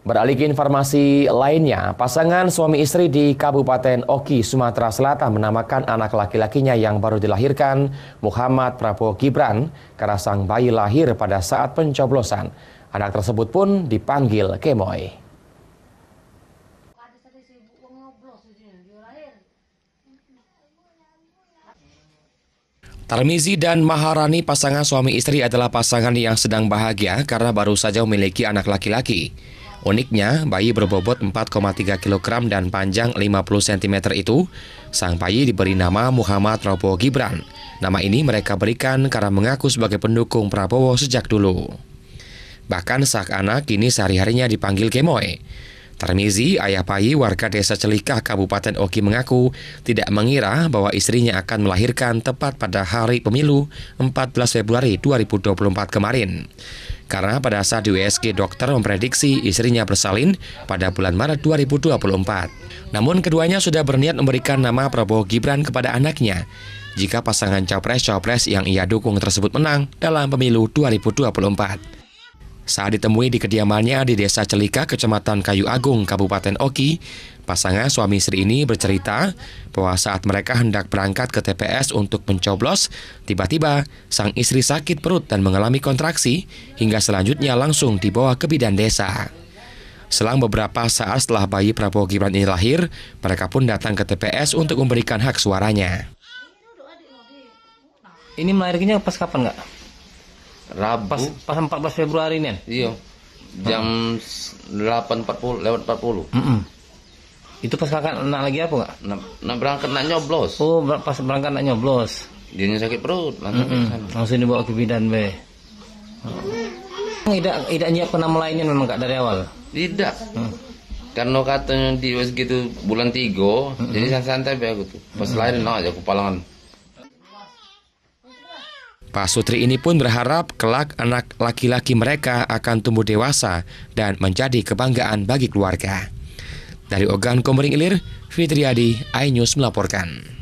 Beralih ke informasi lainnya, pasangan suami istri di Kabupaten Oki, Sumatera Selatan menamakan anak laki-lakinya yang baru dilahirkan Muhammad Prabowo Gibran karena sang bayi lahir pada saat pencoblosan. Anak tersebut pun dipanggil Kemoy. Tarmizi dan Maharani pasangan suami istri adalah pasangan yang sedang bahagia karena baru saja memiliki anak laki-laki. Uniknya, bayi berbobot 4,3 kg dan panjang 50 cm itu, sang bayi diberi nama Muhammad Prabowo Gibran. Nama ini mereka berikan karena mengaku sebagai pendukung Prabowo sejak dulu. Bahkan sang anak kini sehari-harinya dipanggil Gemoy. Tarmizi, ayah bayi warga desa Celikah, Kabupaten Oki mengaku tidak mengira bahwa istrinya akan melahirkan tepat pada hari pemilu 14 Februari 2024 kemarin. Karena pada saat di USG dokter memprediksi istrinya bersalin pada bulan Maret 2024. Namun keduanya sudah berniat memberikan nama Prabowo Gibran kepada anaknya jika pasangan capres-capres yang ia dukung tersebut menang dalam pemilu 2024. Saat ditemui di kediamannya di Desa Celika, Kecamatan Kayu Agung, Kabupaten Oki, pasangan suami istri ini bercerita bahwa saat mereka hendak berangkat ke TPS untuk mencoblos, tiba-tiba sang istri sakit perut dan mengalami kontraksi hingga selanjutnya langsung dibawa ke bidan desa. Selang beberapa saat setelah bayi Prabowo Gibran ini lahir, mereka pun datang ke TPS untuk memberikan hak suaranya. Ini melahirkannya pas kapan nggak? Rabu pas, pas 14 Februari nih iya jam hmm. 8.40 lewat 40 mm -mm. itu pas kakak nak lagi apa nggak nak, berangkat nak nyoblos oh pas berangkat nak nyoblos dia sakit perut langsung, mm -mm. langsung dibawa ke bidan be Hmm. tidak tidak nyiap nama lainnya memang kak dari awal tidak hmm. karena katanya di USG itu bulan tiga mm -mm. jadi santai-santai be aku tuh pas mm -mm. lahir no aja aku palangan Pak Sutri ini pun berharap kelak anak laki-laki mereka akan tumbuh dewasa dan menjadi kebanggaan bagi keluarga. Dari Ogan Komering Ilir, Fitriadi, iNews melaporkan.